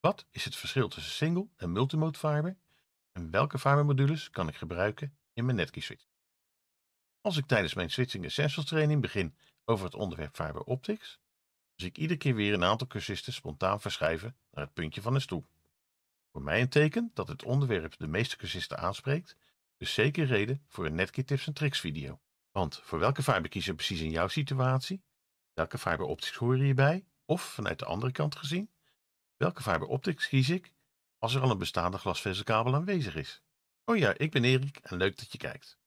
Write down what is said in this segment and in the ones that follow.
Wat is het verschil tussen single en multimode fiber en welke modules kan ik gebruiken in mijn Netgear switch? Als ik tijdens mijn Switching Essentials training begin over het onderwerp fiber optics, zie ik iedere keer weer een aantal cursisten spontaan verschuiven naar het puntje van de stoel. Voor mij een teken dat het onderwerp de meeste cursisten aanspreekt, dus zeker reden voor een Netgear tips en tricks video. Want voor welke fiber je precies in jouw situatie? Welke fiber optics horen hierbij? Of vanuit de andere kant gezien, Welke optics kies ik als er al een bestaande glasvezelkabel aanwezig is? Oh ja, ik ben Erik en leuk dat je kijkt.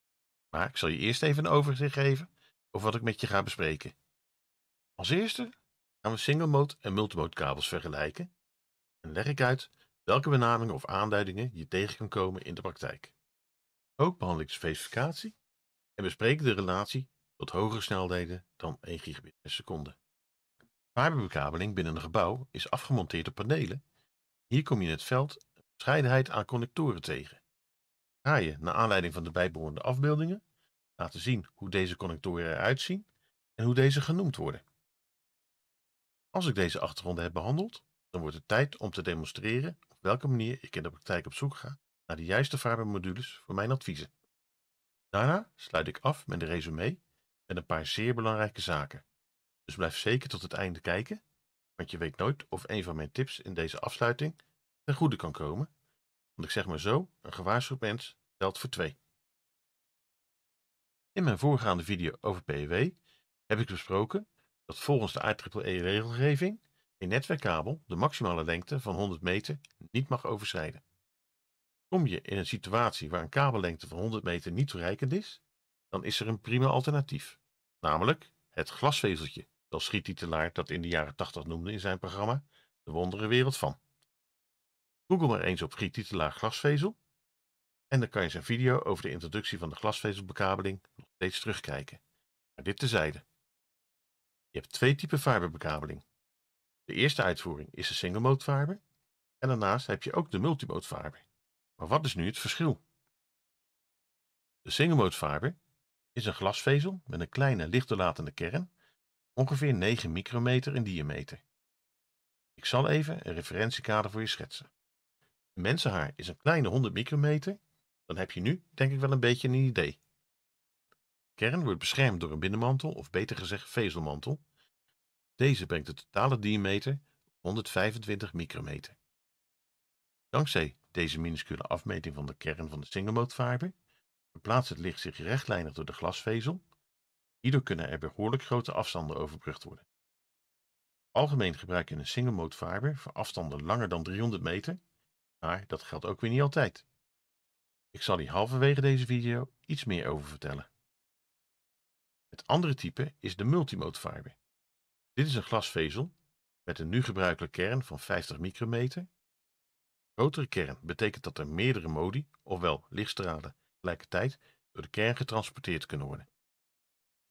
Maar ik zal je eerst even een overzicht geven over wat ik met je ga bespreken. Als eerste gaan we single mode en multimode kabels vergelijken en leg ik uit welke benamingen of aanduidingen je tegen kan komen in de praktijk. Ook behandel ik de specificatie en bespreek de relatie tot hogere snelheden dan 1 gigabit per seconde. Fiberbekabeling binnen een gebouw is afgemonteerd op panelen. Hier kom je in het veld een aan connectoren tegen. Ga je, naar aanleiding van de bijbehorende afbeeldingen, laten zien hoe deze connectoren eruit zien en hoe deze genoemd worden. Als ik deze achtergronden heb behandeld, dan wordt het tijd om te demonstreren op welke manier ik in de praktijk op zoek ga naar de juiste fibermodules voor mijn adviezen. Daarna sluit ik af met een resume met een paar zeer belangrijke zaken. Dus blijf zeker tot het einde kijken, want je weet nooit of een van mijn tips in deze afsluiting ten goede kan komen. Want ik zeg maar zo, een gewaarschuwd mens telt voor twee. In mijn voorgaande video over PEW heb ik besproken dat volgens de IEEE-regelgeving een netwerkkabel de maximale lengte van 100 meter niet mag overschrijden. Kom je in een situatie waar een kabellengte van 100 meter niet toereikend is, dan is er een prima alternatief, namelijk het glasvezeltje dat schiettitelaar dat in de jaren 80 noemde in zijn programma De Wondere Wereld van. Google maar eens op schiettitelaar glasvezel en dan kan je zijn video over de introductie van de glasvezelbekabeling nog steeds terugkijken. Maar dit tezijde. Je hebt twee typen fiberbekabeling. De eerste uitvoering is de single mode fiber en daarnaast heb je ook de multimode fiber. Maar wat is nu het verschil? De single mode fiber is een glasvezel met een kleine lichtdoorlatende kern ongeveer 9 micrometer in diameter. Ik zal even een referentiekader voor je schetsen. Een mensenhaar is een kleine 100 micrometer, dan heb je nu denk ik wel een beetje een idee. De kern wordt beschermd door een binnenmantel, of beter gezegd vezelmantel. Deze brengt de totale diameter 125 micrometer. Dankzij deze minuscule afmeting van de kern van de single mode fiber verplaatst het licht zich rechtlijnig door de glasvezel Hierdoor kunnen er behoorlijk grote afstanden overbrugd worden. Algemeen gebruiken een single mode fiber voor afstanden langer dan 300 meter, maar dat geldt ook weer niet altijd. Ik zal hier halverwege deze video iets meer over vertellen. Het andere type is de multimode fiber. Dit is een glasvezel met een nu gebruikelijke kern van 50 micrometer. Grotere kern betekent dat er meerdere modi, ofwel lichtstralen, tegelijkertijd door de kern getransporteerd kunnen worden.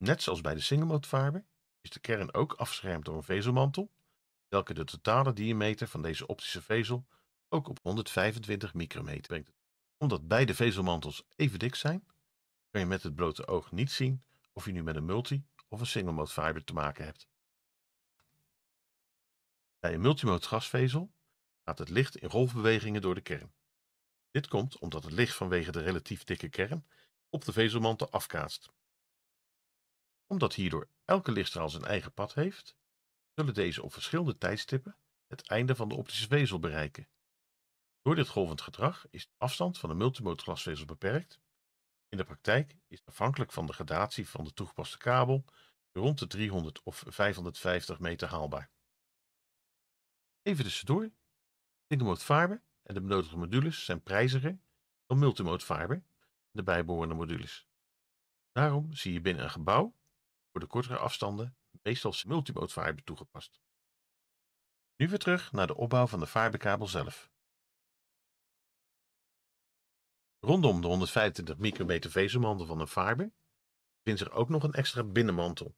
Net zoals bij de single is de kern ook afgeschermd door een vezelmantel, welke de totale diameter van deze optische vezel ook op 125 micrometer brengt. Omdat beide vezelmantels even dik zijn, kun je met het blote oog niet zien of je nu met een multi- of een single fiber te maken hebt. Bij een multimode gasvezel gaat het licht in golfbewegingen door de kern. Dit komt omdat het licht vanwege de relatief dikke kern op de vezelmantel afkaatst omdat hierdoor elke lichtstraal zijn eigen pad heeft, zullen deze op verschillende tijdstippen het einde van de optische vezel bereiken. Door dit golvend gedrag is de afstand van de multimode glasvezel beperkt. In de praktijk is afhankelijk van de gradatie van de toegepaste kabel rond de 300 of 550 meter haalbaar. Even tussendoor, single fiber en de benodigde modules zijn prijziger dan multimode fiber en de bijbehorende modules. Daarom zie je binnen een gebouw voor de kortere afstanden meestal multibootvaart toegepast. Nu weer terug naar de opbouw van de vaarbekabel zelf. Rondom de 125 micrometer vezelmantel van een vaarbe vindt zich ook nog een extra binnenmantel.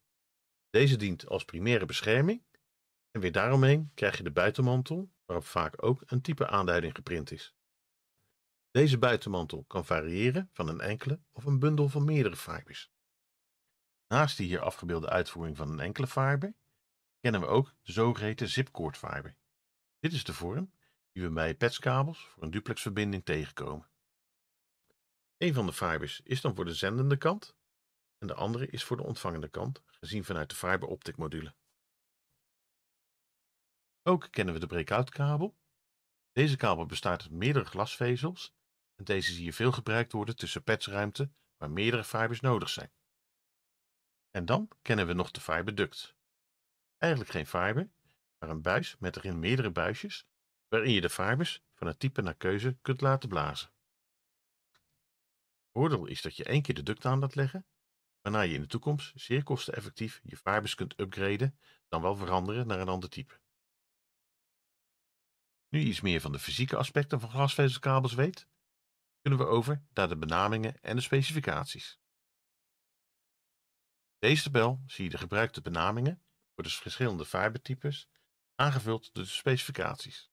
Deze dient als primaire bescherming en weer daaromheen krijg je de buitenmantel waarop vaak ook een type aanduiding geprint is. Deze buitenmantel kan variëren van een enkele of een bundel van meerdere vaarbes. Naast de hier afgebeelde uitvoering van een enkele fiber kennen we ook de zogeheten zipkoord fiber. Dit is de vorm die we bij patchkabels voor een duplexverbinding tegenkomen. Een van de fibers is dan voor de zendende kant en de andere is voor de ontvangende kant, gezien vanuit de optic module. Ook kennen we de breakout kabel. Deze kabel bestaat uit meerdere glasvezels en deze zie je veel gebruikt worden tussen patchruimte waar meerdere fibers nodig zijn. En dan kennen we nog de fiberduct. Eigenlijk geen fiber, maar een buis met erin meerdere buisjes, waarin je de fibers van het type naar keuze kunt laten blazen. Voordeel is dat je één keer de duct aan laat leggen, waarna je in de toekomst zeer kosteneffectief je fibers kunt upgraden, dan wel veranderen naar een ander type. Nu iets meer van de fysieke aspecten van glasvezelkabels weet, kunnen we over naar de benamingen en de specificaties deze tabel zie je de gebruikte benamingen voor de dus verschillende fibertypes, aangevuld door de specificaties.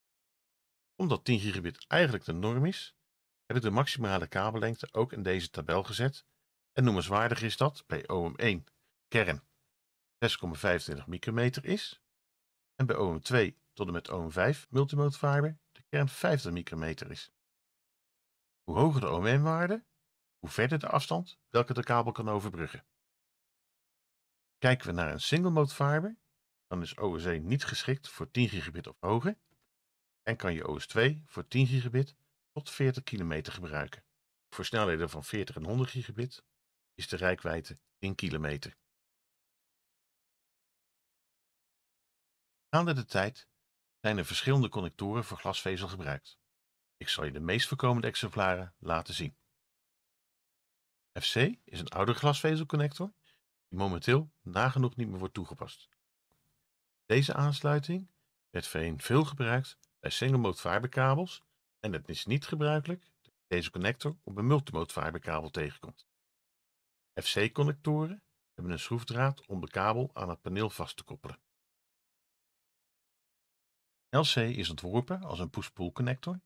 Omdat 10 gigabit eigenlijk de norm is, heb ik de maximale kabellengte ook in deze tabel gezet en noemenswaardig is dat bij OM1 kern 6,25 micrometer is en bij OM2 tot en met OM5 multimode fiber de kern 50 micrometer is. Hoe hoger de OM-waarde, hoe verder de afstand welke de kabel kan overbruggen. Kijken we naar een single mode fiber, dan is OSC e niet geschikt voor 10 gigabit of hoger en kan je OS2 voor 10 gigabit tot 40 kilometer gebruiken. Voor snelheden van 40 en 100 gigabit is de rijkwijde 10 kilometer. Gaande de tijd zijn er verschillende connectoren voor glasvezel gebruikt. Ik zal je de meest voorkomende exemplaren laten zien. FC is een oude glasvezelconnector die momenteel nagenoeg niet meer wordt toegepast. Deze aansluiting werd voorheen veel gebruikt bij single-mode fiberkabels en het is niet gebruikelijk dat deze connector op een multimode fiberkabel tegenkomt. FC-connectoren hebben een schroefdraad om de kabel aan het paneel vast te koppelen. LC is ontworpen als een push-pull connector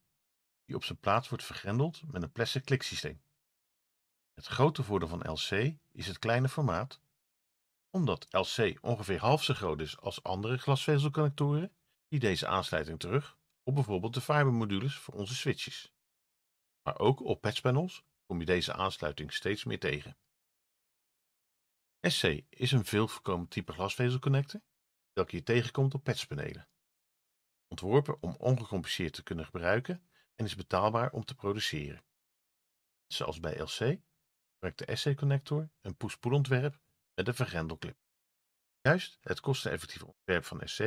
die op zijn plaats wordt vergrendeld met een plastic kliksysteem. Het grote voordeel van LC is het kleine formaat omdat LC ongeveer half zo groot is als andere glasvezelconnectoren, die deze aansluiting terug op bijvoorbeeld de fibermodules voor onze switches. Maar ook op patchpanels kom je deze aansluiting steeds meer tegen. SC is een veel voorkomend type glasvezelconnector, welke je tegenkomt op patchpanelen. Ontworpen om ongecompliceerd te kunnen gebruiken en is betaalbaar om te produceren. Zoals bij LC gebruikt de SC-connector een push-pull ontwerp met vergrendelclip. Juist het kosteneffectieve ontwerp van SC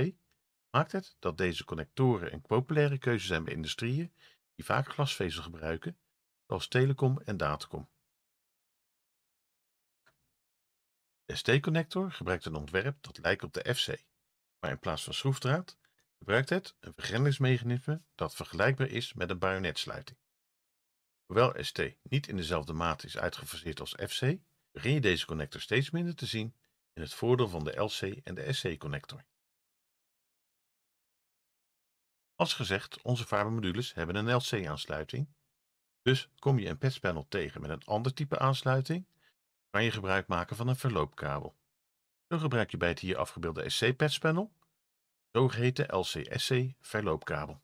maakt het dat deze connectoren een populaire keuze zijn bij industrieën die vaak glasvezel gebruiken, zoals telecom en datacom. De ST-connector gebruikt een ontwerp dat lijkt op de FC, maar in plaats van schroefdraad gebruikt het een vergrendelingsmechanisme dat vergelijkbaar is met een bajonetsluiting. Hoewel ST niet in dezelfde mate is uitgefaseerd als FC, begin je deze connector steeds minder te zien in het voordeel van de LC en de SC connector. Als gezegd, onze fiber modules hebben een LC-aansluiting, dus kom je een patchpanel tegen met een ander type aansluiting, kan je gebruik maken van een verloopkabel. Zo gebruik je bij het hier afgebeelde SC-patchpanel, zogeheten LC-SC-verloopkabel.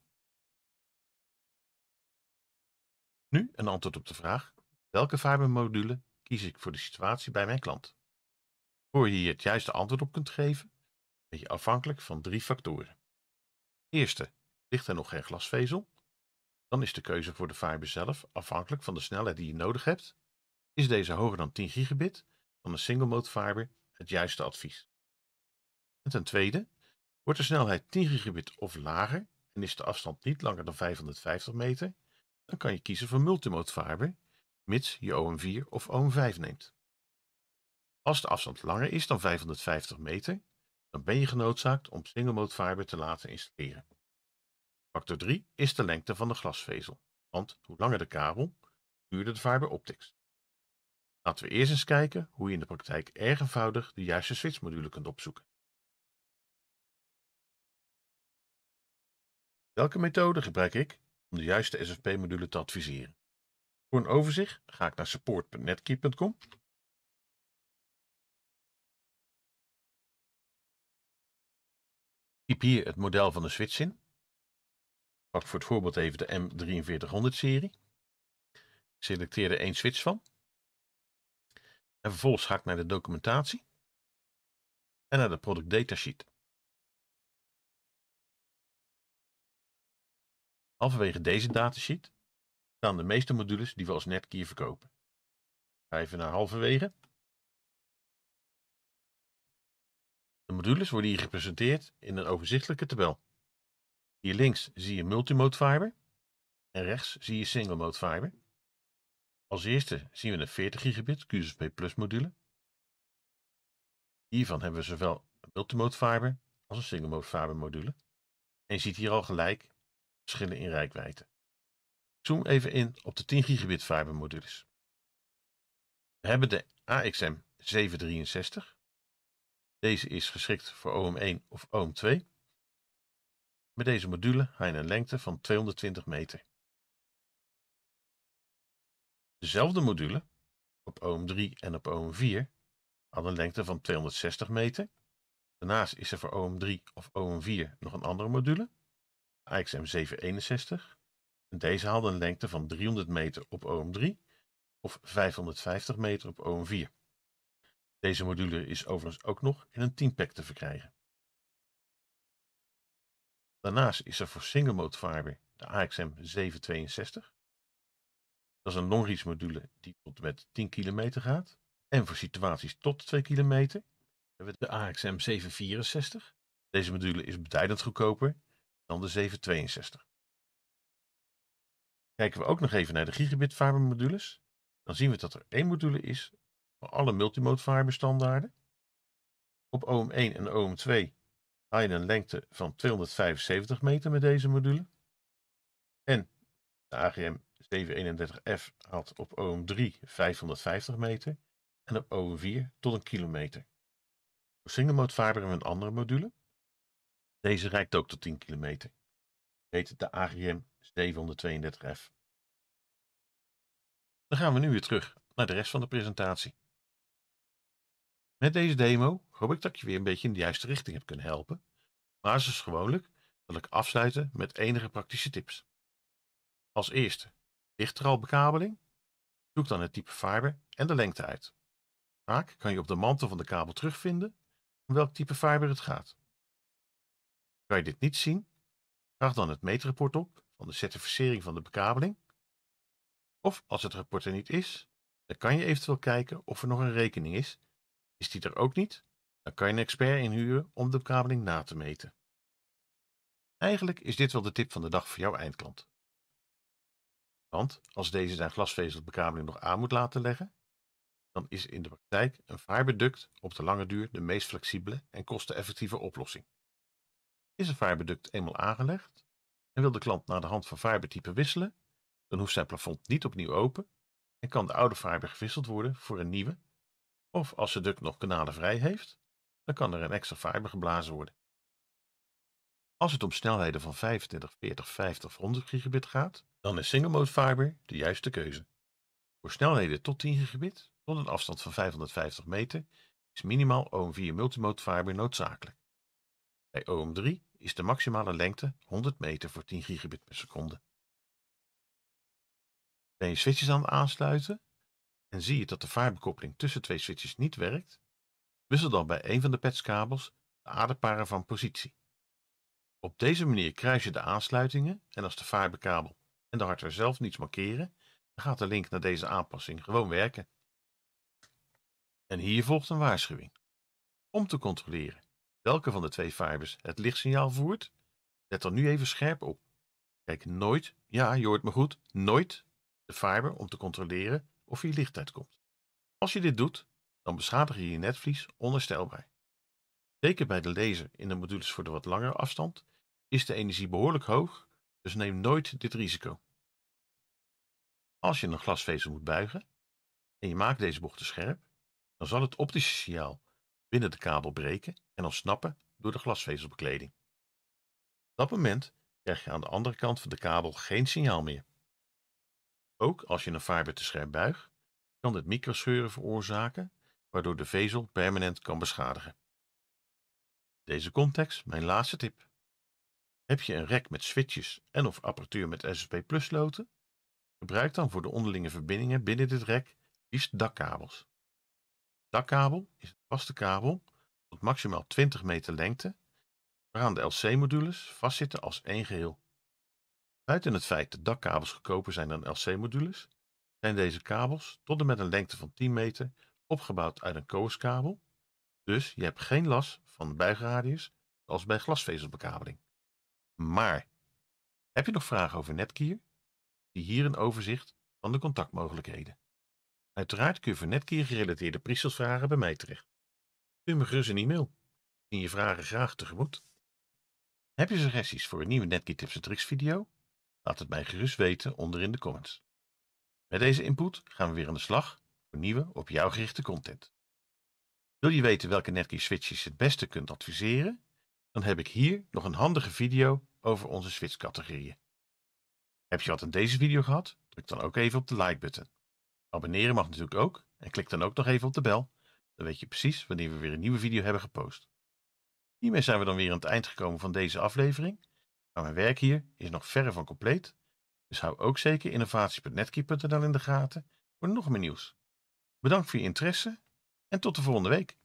Nu een antwoord op de vraag welke fiber kies ik voor de situatie bij mijn klant. Voor je hier het juiste antwoord op kunt geven, ben je afhankelijk van drie factoren. Eerste, ligt er nog geen glasvezel? Dan is de keuze voor de fiber zelf afhankelijk van de snelheid die je nodig hebt. Is deze hoger dan 10 gigabit, dan een single mode fiber het juiste advies. En ten tweede, wordt de snelheid 10 gigabit of lager en is de afstand niet langer dan 550 meter, dan kan je kiezen voor multimode fiber mits je om 4 of om 5 neemt. Als de afstand langer is dan 550 meter, dan ben je genoodzaakt om single mode fiber te laten installeren. Factor 3 is de lengte van de glasvezel, want hoe langer de kabel, hoe duurder de fiber optics. Laten we eerst eens kijken hoe je in de praktijk erg eenvoudig de juiste switchmodule kunt opzoeken. Welke methode gebruik ik om de juiste SFP-module te adviseren? Voor een overzicht ga ik naar support.netkey.com. Typ hier het model van de switch in. Pak voor het voorbeeld even de M4300-serie. Selecteer er één switch van. En vervolgens ga ik naar de documentatie en naar de product datasheet. Halverwege deze datasheet staan de meeste modules die we als Netgear verkopen. even naar halverwege. De modules worden hier gepresenteerd in een overzichtelijke tabel. Hier links zie je multimode fiber en rechts zie je single mode fiber. Als eerste zien we een 40 gigabit QSFP+ Plus module. Hiervan hebben we zowel een multimode fiber als een single mode fiber module. En je ziet hier al gelijk verschillen in rijkwijde zoom even in op de 10 gigabit modules. We hebben de AXM 763. Deze is geschikt voor OM1 of OM2. Met deze module haal je een lengte van 220 meter. Dezelfde module op OM3 en op OM4 had een lengte van 260 meter. Daarnaast is er voor OM3 of OM4 nog een andere module, AXM761. Deze haalde een lengte van 300 meter op OM3 of 550 meter op OM4. Deze module is overigens ook nog in een 10-pack te verkrijgen. Daarnaast is er voor single mode fiber de AXM 762. Dat is een long-reach module die tot met 10 kilometer gaat. En voor situaties tot 2 kilometer hebben we de AXM 764. Deze module is beduidend goedkoper dan de 762. Kijken we ook nog even naar de gigabit dan zien we dat er één module is voor alle multimode standaarden. Op OM1 en OM2 haal je een lengte van 275 meter met deze module. En de AGM 731F haalt op OM3 550 meter en op OM4 tot een kilometer. Voor single mode fiber hebben we een andere module. Deze reikt ook tot 10 kilometer. Heet de AGM 732F. Dan gaan we nu weer terug naar de rest van de presentatie. Met deze demo hoop ik dat ik je weer een beetje in de juiste richting heb kunnen helpen, maar zoals dus gewoonlijk wil ik afsluiten met enige praktische tips. Als eerste, ligt er al bekabeling? Zoek dan het type fiber en de lengte uit. Vaak kan je op de mantel van de kabel terugvinden om welk type fiber het gaat. Kan je dit niet zien? Vraag dan het meetrapport op van de certificering van de bekabeling. Of als het rapport er niet is, dan kan je eventueel kijken of er nog een rekening is. Is die er ook niet, dan kan je een expert inhuren om de bekabeling na te meten. Eigenlijk is dit wel de tip van de dag voor jouw eindklant. Want als deze zijn glasvezelbekabeling nog aan moet laten leggen, dan is in de praktijk een vaarbeduct op de lange duur de meest flexibele en kosteneffectieve oplossing. Is een vaarbeduct eenmaal aangelegd, en wil de klant naar de hand van fibertype wisselen, dan hoeft zijn plafond niet opnieuw open en kan de oude fiber gewisseld worden voor een nieuwe. Of als de duct nog kanalen vrij heeft, dan kan er een extra fiber geblazen worden. Als het om snelheden van 25, 40, 50 of 100 gigabit gaat, dan is single mode fiber de juiste keuze. Voor snelheden tot 10 gigabit, tot een afstand van 550 meter, is minimaal OM4 multimode fiber noodzakelijk. Bij OM3 is de maximale lengte 100 meter voor 10 gigabit per seconde. Ben je switches aan het aansluiten en zie je dat de fiberbekoppeling tussen twee switches niet werkt, wissel dan bij een van de petskabels de aderparen van positie. Op deze manier kruis je de aansluitingen en als de fiberkabel en de hardware zelf niets markeren, dan gaat de link naar deze aanpassing gewoon werken. En hier volgt een waarschuwing. Om te controleren welke van de twee fibers het lichtsignaal voert, let er nu even scherp op. Kijk nooit, ja, je hoort me goed, nooit de fiber om te controleren of je licht uitkomt. Als je dit doet, dan beschadig je je netvlies onherstelbaar. Zeker bij de laser in de modules voor de wat langere afstand is de energie behoorlijk hoog, dus neem nooit dit risico. Als je een glasvezel moet buigen en je maakt deze bochten scherp, dan zal het optische signaal binnen de kabel breken en ontsnappen door de glasvezelbekleding. Op dat moment krijg je aan de andere kant van de kabel geen signaal meer. Ook als je een fiber te scherp buigt, kan dit microscheuren veroorzaken, waardoor de vezel permanent kan beschadigen. Deze context mijn laatste tip. Heb je een rek met switches en of apparatuur met SSP Plus Gebruik dan voor de onderlinge verbindingen binnen dit rek liefst dakkabels dakkabel is een vaste kabel tot maximaal 20 meter lengte, waaraan de LC-modules vastzitten als één geheel. Buiten het feit dat dakkabels goedkoper zijn dan LC-modules, zijn deze kabels tot en met een lengte van 10 meter opgebouwd uit een kooskabel, dus je hebt geen last van buigradius zoals bij glasvezelbekabeling. Maar, heb je nog vragen over Netgear? Zie hier een overzicht van de contactmogelijkheden. Uiteraard kun je voor Netgear-gerelateerde priesters bij mij terecht. Stuur me gerust een e-mail. In je vragen graag tegemoet. Heb je suggesties voor een nieuwe Netgear Tips en Tricks video? Laat het mij gerust weten onder in de comments. Met deze input gaan we weer aan de slag voor nieuwe, op jou gerichte content. Wil je weten welke Netgear switches je het beste kunt adviseren? Dan heb ik hier nog een handige video over onze switch categorieën. Heb je wat aan deze video gehad? Druk dan ook even op de like-button. Abonneren mag natuurlijk ook en klik dan ook nog even op de bel. Dan weet je precies wanneer we weer een nieuwe video hebben gepost. Hiermee zijn we dan weer aan het eind gekomen van deze aflevering. Maar mijn werk hier is nog verre van compleet. Dus hou ook zeker innovatie.netkeer.nl in de gaten voor nog meer nieuws. Bedankt voor je interesse en tot de volgende week.